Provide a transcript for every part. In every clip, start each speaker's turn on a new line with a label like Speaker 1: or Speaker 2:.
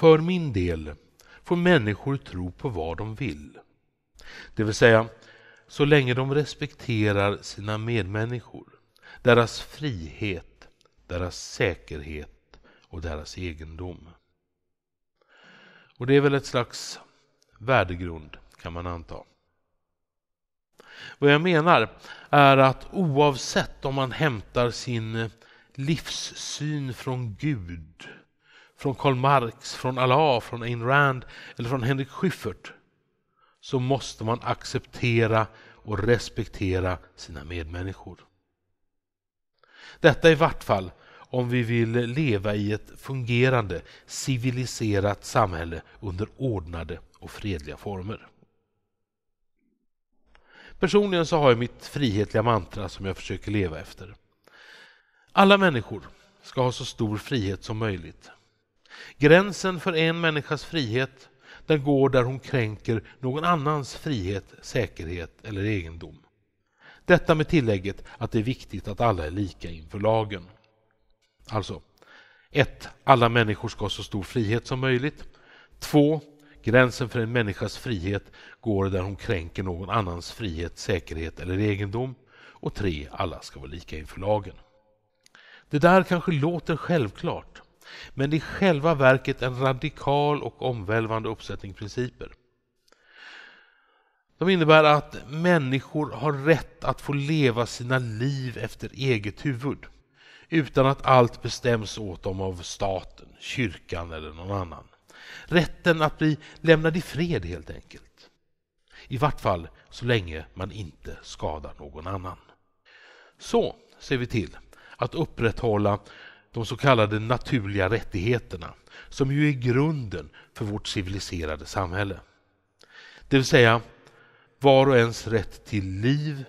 Speaker 1: För min del får människor tro på vad de vill. Det vill säga, så länge de respekterar sina medmänniskor, deras frihet, deras säkerhet och deras egendom. Och det är väl ett slags värdegrund kan man anta. Vad jag menar är att oavsett om man hämtar sin livssyn från Gud från Karl Marx, från Allah, från Ayn Rand eller från Henrik Schyffert så måste man acceptera och respektera sina medmänniskor. Detta i vart fall om vi vill leva i ett fungerande, civiliserat samhälle under ordnade och fredliga former. Personligen så har jag mitt frihetliga mantra som jag försöker leva efter. Alla människor ska ha så stor frihet som möjligt Gränsen för en människas frihet, den går där hon kränker någon annans frihet, säkerhet eller egendom. Detta med tillägget att det är viktigt att alla är lika inför lagen. Alltså 1. Alla människor ska ha så stor frihet som möjligt. 2. Gränsen för en människas frihet går där hon kränker någon annans frihet, säkerhet eller egendom. Och 3. Alla ska vara lika inför lagen. Det där kanske låter självklart, men i själva verket en radikal och omvälvande uppsättning principer. De innebär att människor har rätt att få leva sina liv efter eget huvud utan att allt bestäms åt dem av staten, kyrkan eller någon annan. Rätten att bli lämnad i fred helt enkelt. I vart fall så länge man inte skadar någon annan. Så ser vi till att upprätthålla de så kallade naturliga rättigheterna, som ju är grunden för vårt civiliserade samhälle. Det vill säga var och ens rätt till liv,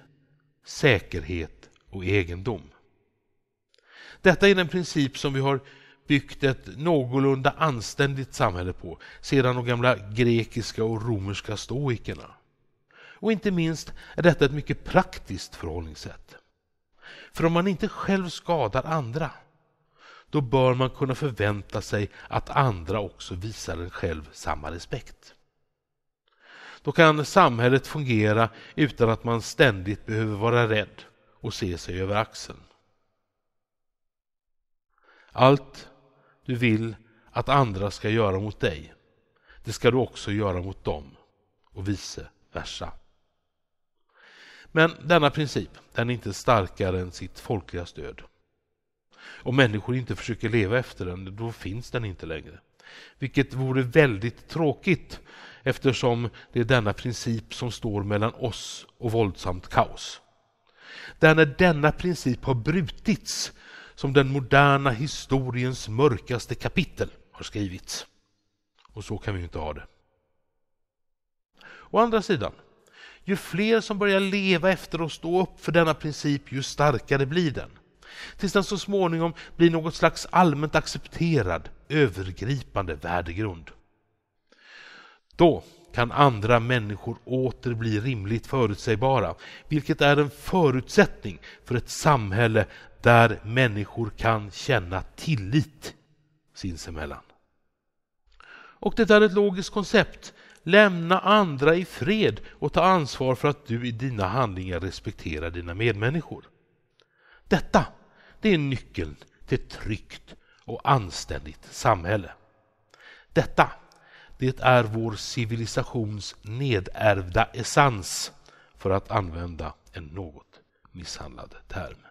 Speaker 1: säkerhet och egendom. Detta är den princip som vi har byggt ett någorlunda anständigt samhälle på sedan de gamla grekiska och romerska stoikerna. Och inte minst är detta ett mycket praktiskt förhållningssätt. För om man inte själv skadar andra då bör man kunna förvänta sig att andra också visar en själv samma respekt. Då kan samhället fungera utan att man ständigt behöver vara rädd och se sig över axeln. Allt du vill att andra ska göra mot dig, det ska du också göra mot dem och vice versa. Men denna princip, den är inte starkare än sitt folkliga stöd. Om människor inte försöker leva efter den, då finns den inte längre. Vilket vore väldigt tråkigt eftersom det är denna princip som står mellan oss och våldsamt kaos. Det är när denna princip har brutits som den moderna historiens mörkaste kapitel har skrivits. Och så kan vi ju inte ha det. Å andra sidan, ju fler som börjar leva efter och stå upp för denna princip, ju starkare blir den. Tills den så småningom blir något slags allmänt accepterad, övergripande värdegrund. Då kan andra människor åter bli rimligt förutsägbara, vilket är en förutsättning för ett samhälle där människor kan känna tillit sinsemellan. Och det är ett logiskt koncept. Lämna andra i fred och ta ansvar för att du i dina handlingar respekterar dina medmänniskor. Detta det är nyckeln till ett tryggt och anständigt samhälle. Detta, det är vår civilisations nedärvda essens, för att använda en något misshandlad term.